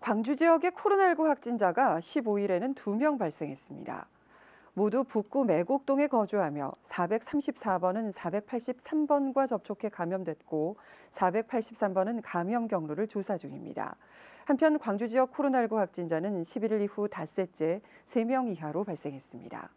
광주 지역의 코로나19 확진자가 15일에는 2명 발생했습니다. 모두 북구 매곡동에 거주하며 434번은 483번과 접촉해 감염됐고 483번은 감염 경로를 조사 중입니다. 한편 광주 지역 코로나19 확진자는 11일 이후 닷새째 3명 이하로 발생했습니다.